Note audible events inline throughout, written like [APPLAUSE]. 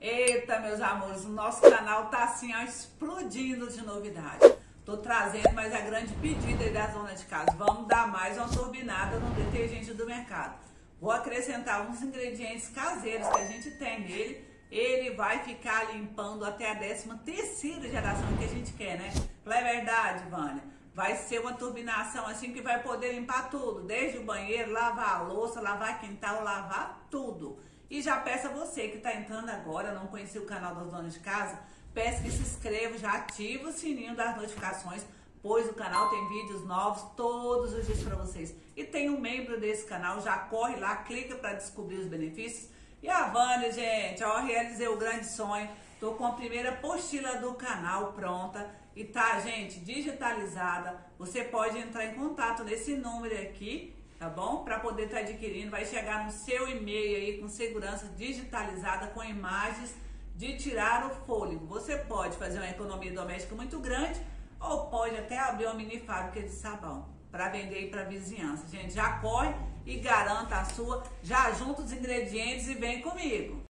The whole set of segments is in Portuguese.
Eita meus amores, nosso canal tá assim explodindo de novidade. Tô trazendo mais a grande pedida aí da zona de casa. Vamos dar mais uma turbinada no detergente do mercado. Vou acrescentar uns ingredientes caseiros que a gente tem nele ele vai ficar limpando até a décima terceira geração que a gente quer, né? Não é verdade, Vânia? Vai ser uma turbinação assim que vai poder limpar tudo, desde o banheiro, lavar a louça, lavar quintal, lavar tudo. E já peço a você que está entrando agora, não conhecia o canal das donas de casa, peço que se inscreva, já ative o sininho das notificações, pois o canal tem vídeos novos todos os dias para vocês. E tem um membro desse canal, já corre lá, clica para descobrir os benefícios e a Vânia, gente, ó, realizei o grande sonho. Tô com a primeira postila do canal pronta e tá, gente, digitalizada. Você pode entrar em contato nesse número aqui, tá bom? Para poder estar tá adquirindo, vai chegar no seu e-mail aí com segurança digitalizada com imagens de tirar o fôlego. Você pode fazer uma economia doméstica muito grande ou pode até abrir uma mini fábrica de sabão para vender para vizinhança. Gente, já corre e garanta a sua. Já junta os ingredientes e vem comigo.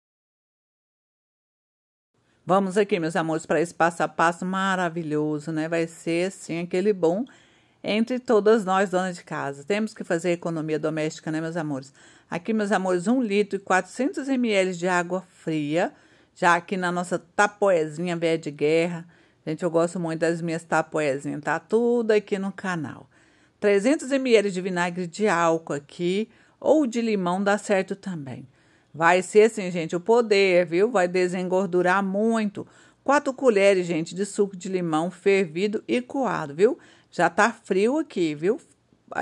Vamos aqui, meus amores, para esse passo a passo maravilhoso, né? Vai ser, sim, aquele bom entre todas nós, donas de casa. Temos que fazer economia doméstica, né, meus amores? Aqui, meus amores, 1 litro e 400 ml de água fria, já aqui na nossa tapoezinha velha de guerra. Gente, eu gosto muito das minhas tapoezinhas, tá tudo aqui no canal. 300 ml de vinagre de álcool aqui ou de limão dá certo também. Vai ser assim, gente, o poder, viu? Vai desengordurar muito. 4 colheres, gente, de suco de limão fervido e coado, viu? Já tá frio aqui, viu?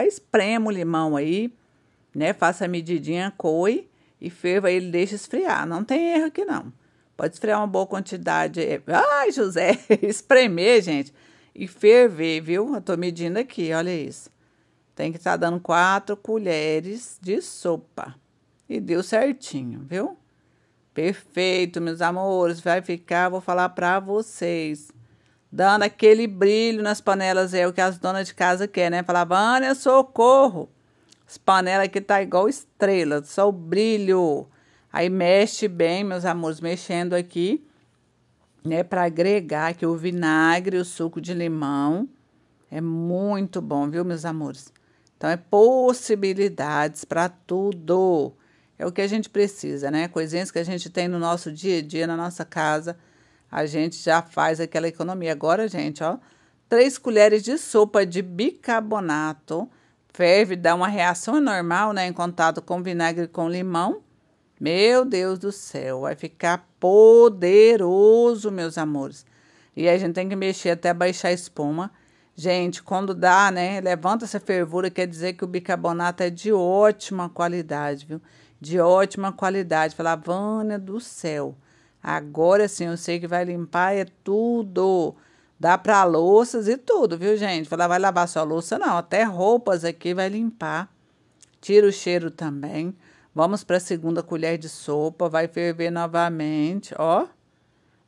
Esprema o limão aí, né? Faça a medidinha, coe e ferva ele, deixa esfriar. Não tem erro aqui, não. Pode esfriar uma boa quantidade. É, ai, José, [LAUGHS] espremer, gente e ferver, viu? Eu tô medindo aqui, olha isso. Tem que estar tá dando quatro colheres de sopa. E deu certinho, viu? Perfeito, meus amores. Vai ficar, vou falar para vocês. Dando aquele brilho nas panelas, é o que as donas de casa querem, né? Falar, Vânia, socorro! As panelas aqui tá igual estrela, só o brilho. Aí mexe bem, meus amores, mexendo aqui né, para agregar que o vinagre, o suco de limão é muito bom, viu, meus amores? Então é possibilidades para tudo. É o que a gente precisa, né? Coisinhas que a gente tem no nosso dia a dia, na nossa casa, a gente já faz aquela economia. Agora, gente, ó, três colheres de sopa de bicarbonato ferve, dá uma reação normal, né, em contato com vinagre com limão meu Deus do céu, vai ficar poderoso, meus amores. E aí a gente tem que mexer até baixar a espuma. Gente, quando dá, né? Levanta essa fervura, quer dizer que o bicarbonato é de ótima qualidade, viu? De ótima qualidade. Falar, Vânia do céu. Agora sim, eu sei que vai limpar é tudo. Dá para louças e tudo, viu, gente? Falar, vai lavar sua louça, não. Até roupas aqui vai limpar. Tira o cheiro também. Vamos para a segunda colher de sopa, vai ferver novamente, ó,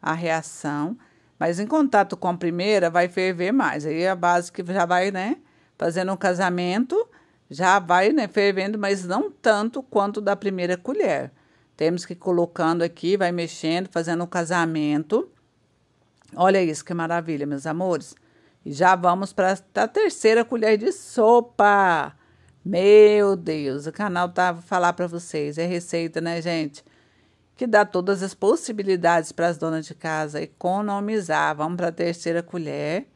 a reação. Mas em contato com a primeira, vai ferver mais. Aí a base que já vai, né, fazendo um casamento, já vai, né, fervendo, mas não tanto quanto da primeira colher. Temos que ir colocando aqui, vai mexendo, fazendo um casamento. Olha isso, que maravilha, meus amores. E já vamos para a terceira colher de sopa. Meu Deus, o canal tá vou falar para vocês, é receita, né, gente? Que dá todas as possibilidades para as donas de casa economizar. Vamos para a terceira colher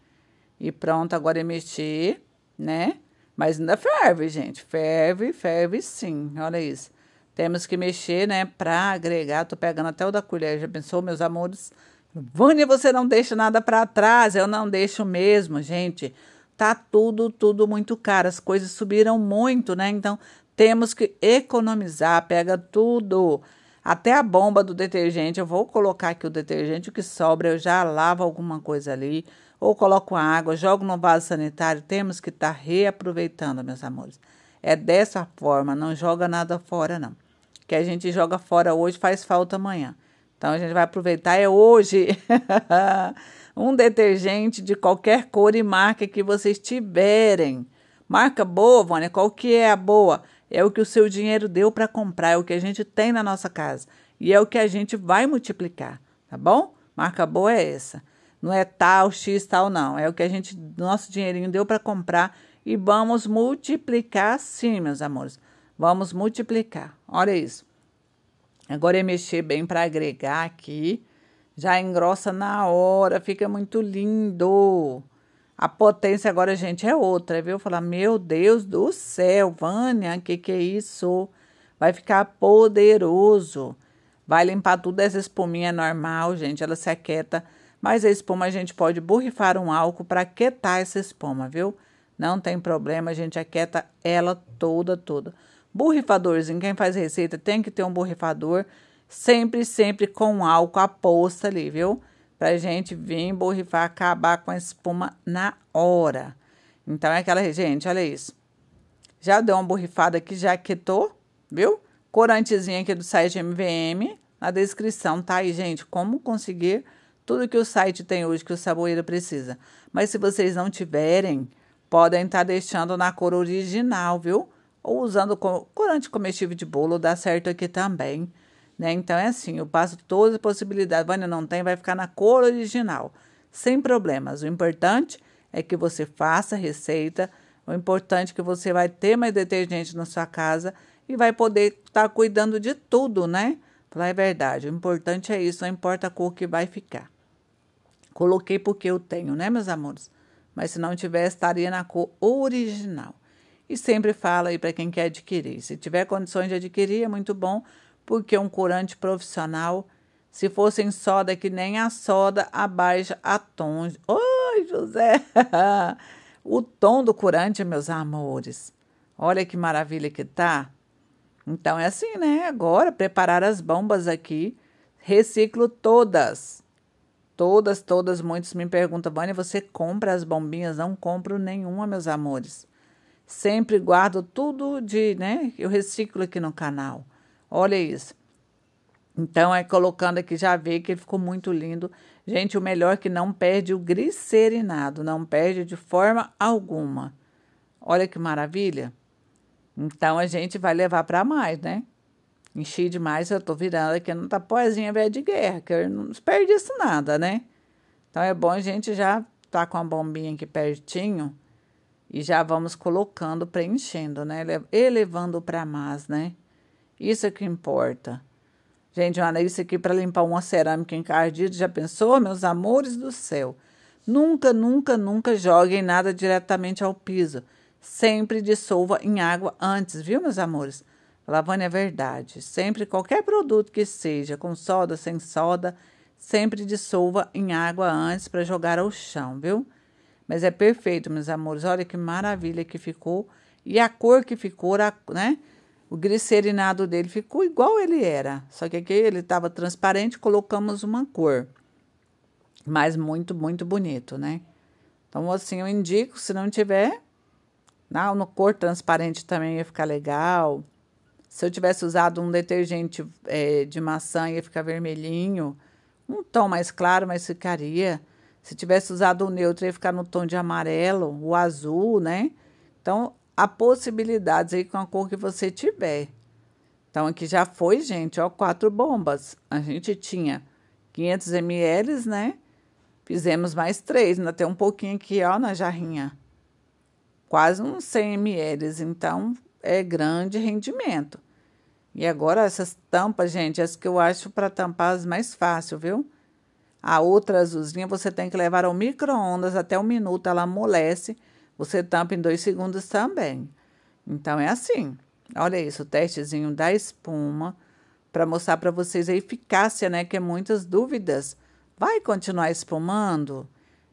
e pronto, agora é mexer, né? Mas ainda ferve, gente. Ferve, ferve sim. Olha isso. Temos que mexer, né, para agregar. Tô pegando até o da colher, já pensou, meus amores? Vânia, você não deixa nada para trás. Eu não deixo mesmo, gente tá tudo, tudo muito caro. As coisas subiram muito, né? Então temos que economizar, pega tudo. Até a bomba do detergente, eu vou colocar aqui o detergente, o que sobra, eu já lavo alguma coisa ali, ou coloco a água, jogo no vaso sanitário, temos que estar tá reaproveitando, meus amores. É dessa forma, não joga nada fora, não. Que a gente joga fora hoje, faz falta amanhã. Então a gente vai aproveitar é hoje. [LAUGHS] um detergente de qualquer cor e marca que vocês tiverem. Marca boa, Vânia, qual que é a boa? É o que o seu dinheiro deu para comprar, é o que a gente tem na nossa casa. E é o que a gente vai multiplicar, tá bom? Marca boa é essa. Não é tal, X, tal, não. É o que a gente, nosso dinheirinho deu para comprar e vamos multiplicar sim, meus amores. Vamos multiplicar. Olha isso. Agora é mexer bem para agregar aqui. Já engrossa na hora, fica muito lindo. A potência agora, gente, é outra, viu? Falar, meu Deus do céu, Vânia, que que é isso? Vai ficar poderoso. Vai limpar tudo essa espuminha normal, gente, ela se aquieta. Mas a espuma a gente pode borrifar um álcool para aquietar essa espuma, viu? Não tem problema, a gente aquieta ela toda, toda. Borrifadorzinho, quem faz receita tem que ter um borrifador sempre, sempre com álcool a posta ali, viu? Pra gente vir borrifar, acabar com a espuma na hora. Então é aquela, gente, olha isso. Já deu uma borrifada aqui, já quitou, viu? Corantezinho aqui do site MVM. Na descrição tá aí, gente, como conseguir tudo que o site tem hoje que o saboeiro precisa. Mas se vocês não tiverem, podem estar tá deixando na cor original, viu? ou usando corante comestível de bolo, dá certo aqui também. Né? Então é assim, eu passo todas as possibilidades. Vânia não tem, vai ficar na cor original, sem problemas. O importante é que você faça a receita. O importante é que você vai ter mais detergente na sua casa e vai poder estar tá cuidando de tudo, né? Falar é verdade. O importante é isso, não importa a cor que vai ficar. Coloquei porque eu tenho, né, meus amores? Mas se não tivesse, estaria na cor original. E sempre fala aí para quem quer adquirir. Se tiver condições de adquirir, é muito bom, porque um curante profissional, se fosse em soda, que nem a soda abaixa a tons. Oi, José! [LAUGHS] o tom do curante, meus amores. Olha que maravilha que tá. Então é assim, né? Agora preparar as bombas aqui, reciclo todas. Todas, todas, muitos me perguntam, Vânia, você compra as bombinhas? Não compro nenhuma, meus amores. Sempre guardo tudo de, né? Eu reciclo aqui no canal. Olha isso. Então, é colocando aqui, já vê que ele ficou muito lindo. Gente, o melhor é que não perde o glicerinado, não perde de forma alguma. Olha que maravilha. Então, a gente vai levar para mais, né? Enchi demais, eu tô virando aqui no tapoezinha velha de guerra, que eu não desperdiço nada, né? Então, é bom a gente já tá com a bombinha aqui pertinho e já vamos colocando, preenchendo, né? Elevando para mais, né? Isso é que importa. Gente, olha isso aqui para limpar uma cerâmica encardida. Já pensou, meus amores do céu? Nunca, nunca, nunca joguem nada diretamente ao piso. Sempre dissolva em água antes, viu, meus amores? Lavane é verdade. Sempre, qualquer produto que seja, com soda, sem soda, sempre dissolva em água antes para jogar ao chão, viu? Mas é perfeito, meus amores. Olha que maravilha que ficou. E a cor que ficou, né? O glicerinado dele ficou igual ele era. Só que aqui ele estava transparente, colocamos uma cor. Mas muito, muito bonito, né? Então, assim, eu indico, se não tiver, na, na cor transparente também ia ficar legal. Se eu tivesse usado um detergente é, de maçã, ia ficar vermelhinho. Um tom mais claro, mas ficaria. Se tivesse usado o neutro, ia ficar no tom de amarelo, o azul, né? Então, há possibilidades aí com a cor que você tiver. Então, aqui já foi, gente, ó, quatro bombas. A gente tinha 500 ml, né? Fizemos mais três, ainda tem um pouquinho aqui, ó, na jarrinha. Quase uns 100 ml, então é grande rendimento. E agora essas tampas, gente, as que eu acho para tampar as mais fácil, viu? A outra azulzinha você tem que levar ao micro-ondas até um minuto, ela amolece, você tampa em dois segundos também. Então é assim. Olha isso, o testezinho da espuma para mostrar para vocês a eficácia, né? Que é muitas dúvidas. Vai continuar espumando?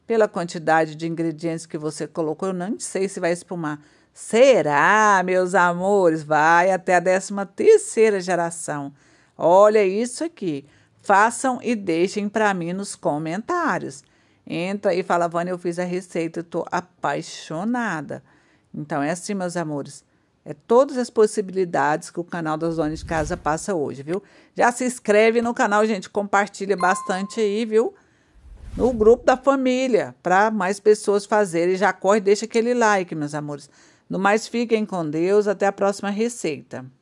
Pela quantidade de ingredientes que você colocou, eu não sei se vai espumar. Será, meus amores? Vai até a décima terceira geração. Olha isso aqui. Façam e deixem para mim nos comentários. Entra e fala, Vânia, eu fiz a receita, eu estou apaixonada. Então é assim, meus amores. É todas as possibilidades que o canal das donas de casa passa hoje, viu? Já se inscreve no canal, gente, compartilha bastante aí, viu? No grupo da família, para mais pessoas fazerem. Já corre, deixa aquele like, meus amores. No mais, fiquem com Deus. Até a próxima receita.